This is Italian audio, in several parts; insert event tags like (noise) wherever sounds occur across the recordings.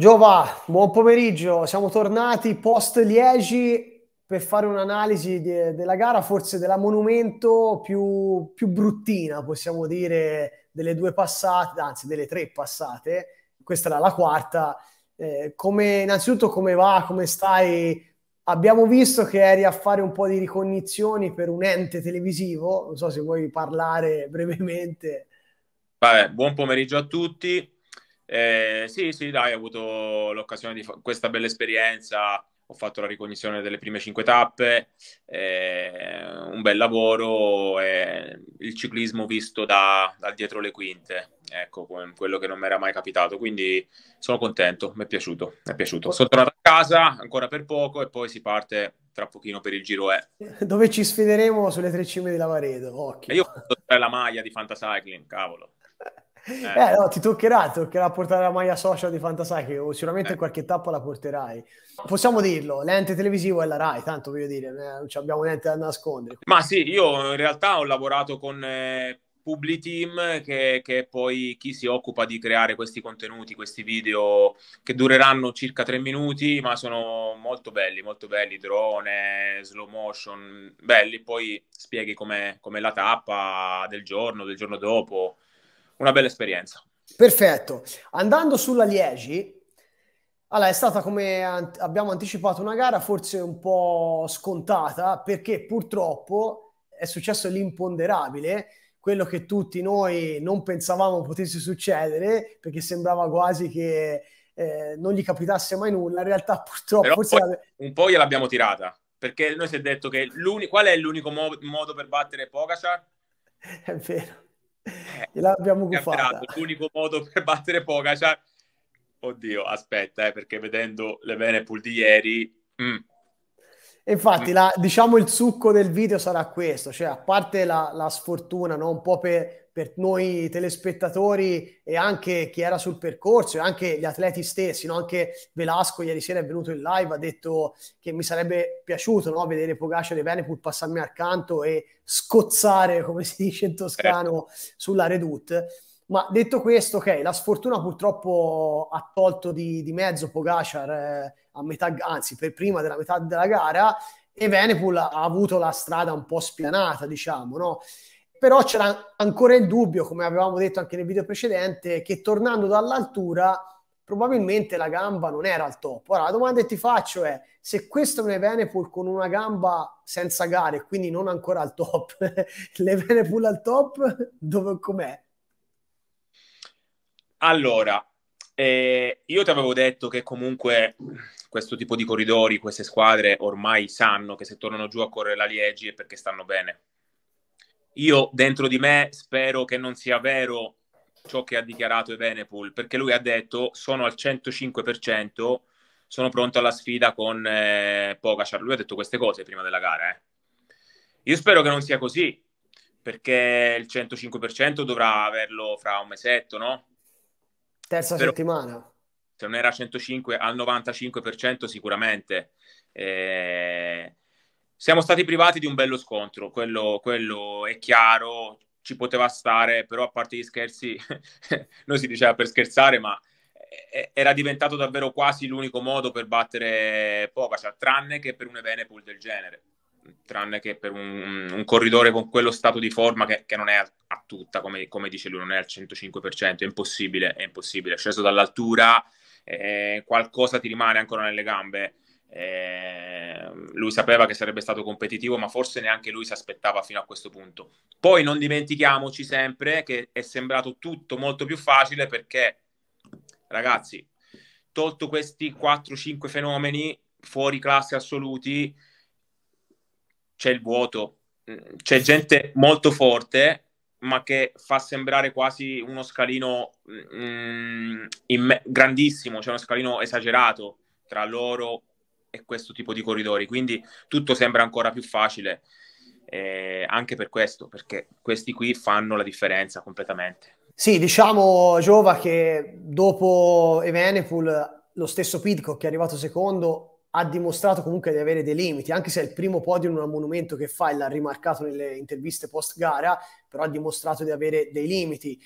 Giova, buon pomeriggio, siamo tornati post Liegi per fare un'analisi de- della gara, forse della monumento più, più, bruttina, possiamo dire, delle due passate, anzi delle tre passate, questa era la quarta. Eh, come, innanzitutto come va, come stai? Abbiamo visto che eri a fare un po' di ricognizioni per un ente televisivo, non so se vuoi parlare (laughs) brevemente. Vabbè, buon pomeriggio a tutti. Eh, sì, sì, dai, ho avuto l'occasione di fa- questa bella esperienza, ho fatto la ricognizione delle prime cinque tappe, eh, un bel lavoro, eh, il ciclismo visto da, da, dietro le quinte, ecco, quello che non mi era mai capitato, quindi sono contento, mi è piaciuto, mi è piaciuto. Sono tornato a casa ancora per poco e poi si parte tra pochino per il giro E. (laughs) Dove ci sfideremo sulle tre cime di Lavaredo, occhio. E io ho fatto la maglia di Fantacycling, cavolo. (laughs) Eh. eh, no, ti toccherà, toccherà portare la maglia social di Fantasai, o sicuramente eh. qualche tappa la porterai. Possiamo dirlo, l'ente televisivo è la RAI, tanto voglio dire, eh, non abbiamo niente da nascondere. Ma sì, io in realtà ho lavorato con... Eh... Team, che, che poi chi si occupa di creare questi contenuti, questi video che dureranno circa tre minuti, ma sono molto belli, molto belli, drone, slow motion, belli, poi spieghi come la tappa del giorno, del giorno dopo, una bella esperienza. Perfetto. Andando sulla Liegi, allora, è stata come an- abbiamo anticipato una gara forse un po' scontata perché purtroppo è successo l'imponderabile, quello che tutti noi non pensavamo potesse succedere perché sembrava quasi che eh, non gli capitasse mai nulla, in realtà purtroppo... Forse poi, la... Un po' gliel'abbiamo tirata perché noi si è detto che l'uni- qual è l'unico mo- modo per battere Pogacar? (laughs) È vero l'abbiamo buffata. L'unico modo per battere Pogacar, cioè, oddio, aspetta, eh, perché vedendo le vene pull di ieri... Mm. Infatti, mm. la, diciamo il succo del video sarà questo, cioè a parte la, la sfortuna, no? un po' per, per noi telespettatori e anche chi era sul percorso e anche gli atleti stessi, no? anche Velasco ieri sera è venuto in live, ha detto che mi sarebbe piaciuto no? vedere Pogacar e Venepul passarmi accanto e scozzare, come si dice in toscano, certo. sulla Redoute. Ma detto questo, ok, la sfortuna purtroppo ha tolto di, di mezzo Pogacar eh, a metà, anzi per prima della metà della gara e Venepul ha avuto la strada un po' spianata, diciamo, no? però c'era ancora il dubbio, come avevamo detto anche nel video precedente, che tornando dall'altura probabilmente la gamba non era al top. Ora la domanda che ti faccio è se questo è un Evenepoel con una gamba senza gare, quindi non ancora al top, (laughs) l'Evenepoel al top dove com'è? Allora, eh, io ti avevo detto che comunque questo tipo di corridori, queste squadre ormai sanno che se tornano giù a correre la Liegi è perché stanno bene io dentro di me spero che non sia vero ciò che ha dichiarato Evenepoel, perché lui ha detto sono al 105%, sono pronto alla sfida con eh, Pogacar. Lui ha detto queste cose prima della gara. Eh. Io spero che non sia così, perché il 105% dovrà averlo fra un mesetto, no? Terza spero... settimana. Se non era 105 al 95% sicuramente. Eh siamo stati privati di un bello scontro, quello, quello, è chiaro, ci poteva stare, però a parte gli scherzi, (laughs) noi si diceva per scherzare, ma era diventato davvero quasi l'unico modo per battere Pogacar, cioè, tranne che per un Evenepoel del genere, tranne che per un, un corridore con quello stato di forma che, che non è a, a tutta, come, come, dice lui, non è al 105%, è impossibile, è impossibile, è sceso dall'altura, eh, qualcosa ti rimane ancora nelle gambe eh, lui sapeva che sarebbe stato competitivo, ma forse neanche lui si aspettava fino a questo punto. Poi non dimentichiamoci sempre che è sembrato tutto molto più facile perché, ragazzi, tolto questi 4-5 fenomeni fuori classe assoluti, c'è il vuoto, c'è gente molto forte ma che fa sembrare quasi uno scalino mh, mm, mm, imm- grandissimo, cioè uno scalino esagerato tra loro e questo tipo di corridori, quindi tutto sembra ancora più facile eh, anche per questo, perché questi qui fanno la differenza completamente. Sì, diciamo Giova che dopo Evenepoel lo stesso Pidcock che è arrivato secondo ha dimostrato comunque di avere dei limiti, anche se è il primo podio in un monumento che fa, e l'ha rimarcato nelle interviste post gara, però ha dimostrato di avere dei limiti.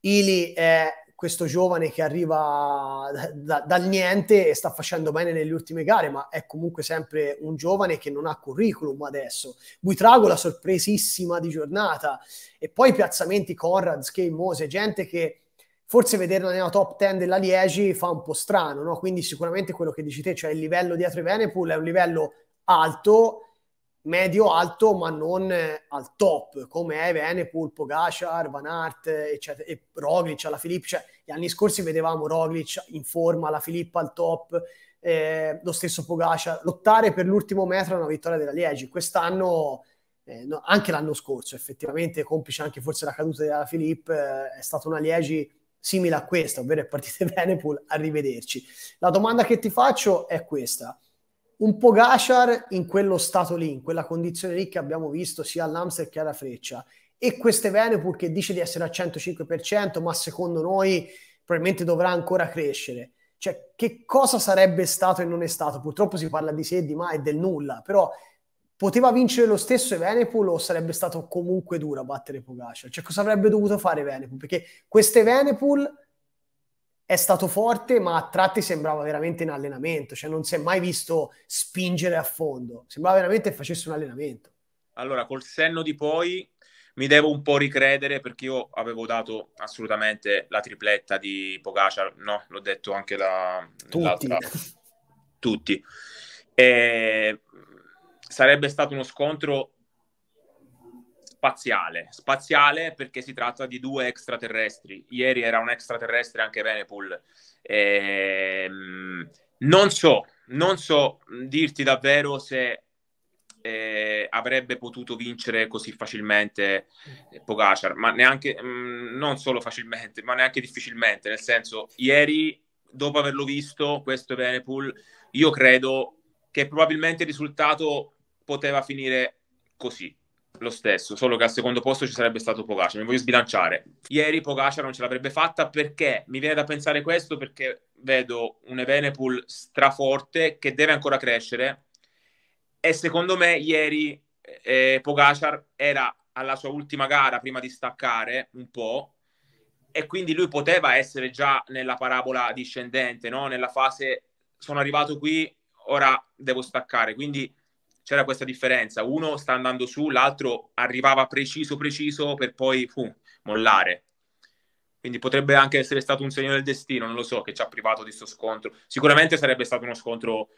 Ili è questo giovane che arriva da, da, dal niente e sta facendo bene nelle ultime gare, ma è comunque sempre un giovane che non ha curriculum adesso. la sorpresissima di giornata e poi piazzamenti Conrad, Skate Mose, gente che forse vederla nella top 10 della Liegi fa un po' strano, no? quindi sicuramente quello che dici te, cioè il livello dietro i Venepool è un livello alto, medio-alto, ma non eh, al top, come è Venepul, Pogacar, Van Aert, eccetera, e Roglic, alla Filippa. Cioè, gli anni scorsi vedevamo Roglic in forma, la Filippa al top, eh, lo stesso Pogacia Lottare per l'ultimo metro è una vittoria della Liegi. Quest'anno, eh, no, anche l'anno scorso, effettivamente, complice anche forse la caduta della Filippa, eh, è stata una Liegi simile a questa, ovvero è partita partite (laughs) Venepul, arrivederci. La domanda che ti faccio è questa un po' Gashar in quello stato lì, in quella condizione lì che abbiamo visto sia all'Amster che alla Freccia. E queste Venepur che dice di essere al 105%, ma secondo noi probabilmente dovrà ancora crescere. Cioè, che cosa sarebbe stato e non è stato? Purtroppo si parla di sé, di ma e del nulla, però poteva vincere lo stesso Venepul o sarebbe stato comunque dura battere Pogacar? Cioè, cosa avrebbe dovuto fare Venepul? Perché queste Venepul è stato forte, ma a tratti sembrava veramente in allenamento, cioè non si è mai visto spingere a fondo, sembrava veramente che facesse un allenamento. Allora, col senno di poi mi devo un po' ricredere perché io avevo dato assolutamente la tripletta di Pogacar, no, l'ho detto anche da tutti. tutti. E... Sarebbe stato uno scontro spaziale, spaziale perché si tratta di due extraterrestri. Ieri era un extraterrestre anche Venepool. Ehm, non so, non so dirti davvero se eh, avrebbe potuto vincere così facilmente eh, Pogacar, ma neanche, mh, mm, non solo facilmente, ma neanche difficilmente, nel senso, ieri, dopo averlo visto, questo Venepool, io credo che probabilmente il risultato poteva finire così, lo stesso, solo che al secondo posto ci sarebbe stato Pogacar. Mi voglio sbilanciare. Ieri Pogacar non ce l'avrebbe fatta perché mi viene da pensare questo perché vedo un Evenepoel straforte che deve ancora crescere e secondo me ieri eh, Pogacar era alla sua ultima gara prima di staccare un po' e quindi lui poteva essere già nella parabola discendente, no? nella fase sono arrivato qui, ora devo staccare. Quindi c'era questa differenza. Uno sta andando su, l'altro arrivava preciso, preciso per poi fu, mollare. Quindi potrebbe anche essere stato un segno del destino, non lo so, che ci ha privato di questo scontro. Sicuramente sarebbe stato uno scontro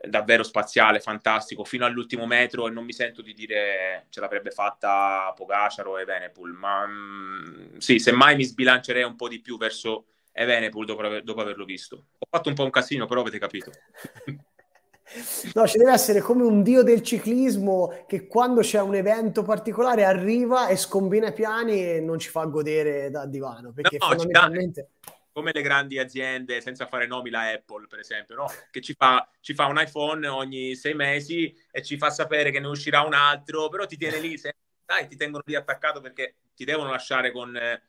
eh, davvero spaziale, fantastico, fino all'ultimo metro e non mi sento di dire ce l'avrebbe fatta Pogacaro e Venepul, ma mm, sì, semmai mi sbilancerei un po' di più verso Evenepul dopo, dopo averlo visto. Ho fatto un po' un casino, però avete capito. (laughs) No, ci deve essere come un dio del ciclismo che quando c'è un evento particolare arriva e scombina i piani e non ci fa godere da divano. Perché no, fondamentalmente... Come le grandi aziende, senza fare nomi, la Apple, per esempio, no? che ci fa, ci fa, un iPhone ogni sei mesi e ci fa sapere che ne uscirà un altro, però ti tiene lì, se... dai, ti tengono lì attaccato perché ti devono lasciare con eh,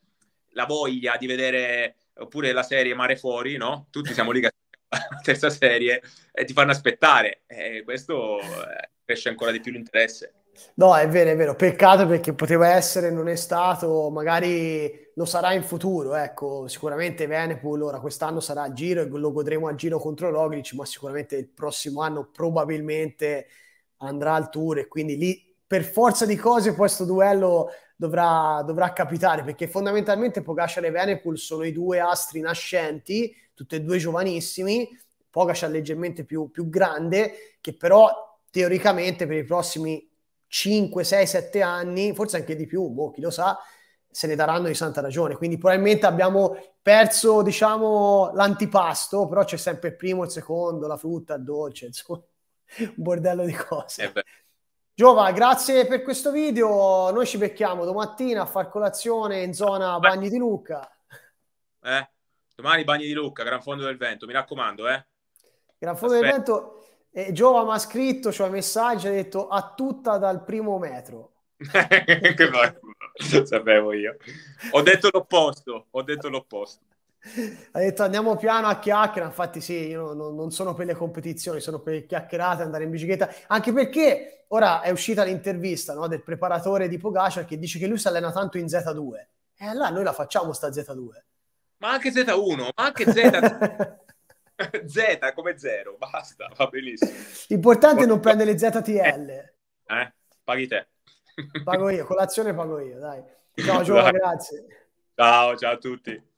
la voglia di vedere oppure la serie Mare Fuori, no? Tutti siamo lì che alla (laughs) terza serie eh, ti fanno aspettare e eh, questo eh, cresce ancora di più l'interesse. No, è vero, è vero, peccato perché poteva essere, non è stato, magari lo sarà in futuro, ecco, sicuramente Venepool ora quest'anno sarà a giro e lo godremo a giro contro Loglic, ma sicuramente il prossimo anno probabilmente andrà al tour e quindi lì per forza di cose questo duello dovrà, dovrà, capitare perché fondamentalmente Pogacar e Venepul sono i due astri nascenti, tutti e due giovanissimi, Pogacar leggermente più, più grande, che però teoricamente per i prossimi 5, 6, 7 anni, forse anche di più, boh, chi lo sa, se ne daranno di santa ragione. Quindi probabilmente abbiamo perso, diciamo, l'antipasto, però c'è sempre il primo, il secondo, la frutta, il dolce, (laughs) insomma, un bordello di cose. Eh Giova, grazie per questo video. Noi ci becchiamo domattina a far colazione in zona Bagni di Lucca. Eh, domani Bagni di Lucca, Gran Fondo del Vento, mi raccomando, eh. Gran Fondo Aspetta. del Vento. Eh, Giova mi ha scritto, cioè messaggio, ha detto a tutta dal primo metro. (laughs) che bello, sapevo io. Ho detto l'opposto, ho detto l'opposto ha detto andiamo piano a chiacchiera, infatti sì, io non, non, sono per le competizioni, sono per chiacchierate, andare in bicicletta, anche perché ora è uscita l'intervista no, del preparatore di Pogacar che dice che lui si allena tanto in Z2, e allora noi la facciamo sta Z2. Ma anche Z1, ma anche Z... 2 (laughs) (laughs) Z come zero, basta, va benissimo. L'importante è non prendere le ZTL. Eh, eh, paghi te. Pago io, colazione pago io, dai. (laughs) Ciao Giova, grazie. Ciao, ciao a tutti.